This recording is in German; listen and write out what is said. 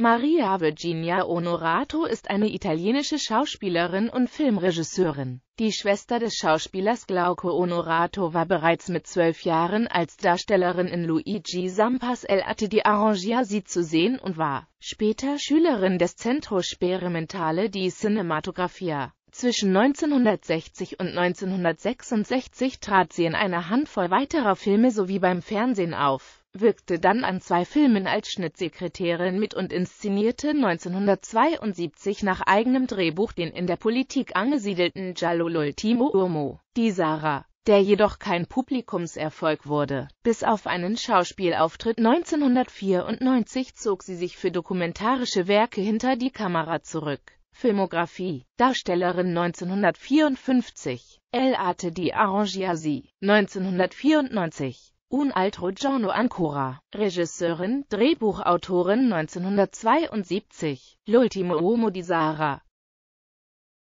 Maria Virginia Onorato ist eine italienische Schauspielerin und Filmregisseurin. Die Schwester des Schauspielers Glauco Onorato war bereits mit zwölf Jahren als Darstellerin in Luigi Sampas El Ate di Arrangia sie zu sehen und war später Schülerin des Centro Sperimentale di Cinematografia. Zwischen 1960 und 1966 trat sie in einer Handvoll weiterer Filme sowie beim Fernsehen auf wirkte dann an zwei Filmen als Schnittsekretärin mit und inszenierte 1972 nach eigenem Drehbuch den in der Politik angesiedelten Jalolul Timo Urmo, die Sarah, der jedoch kein Publikumserfolg wurde. Bis auf einen Schauspielauftritt 1994 zog sie sich für dokumentarische Werke hinter die Kamera zurück. Filmografie, Darstellerin 1954, El Arte di Arrangiasi, 1994 Un altro giorno ancora. Regisseurin, Drehbuchautorin 1972. L'ultimo uomo di Sahara.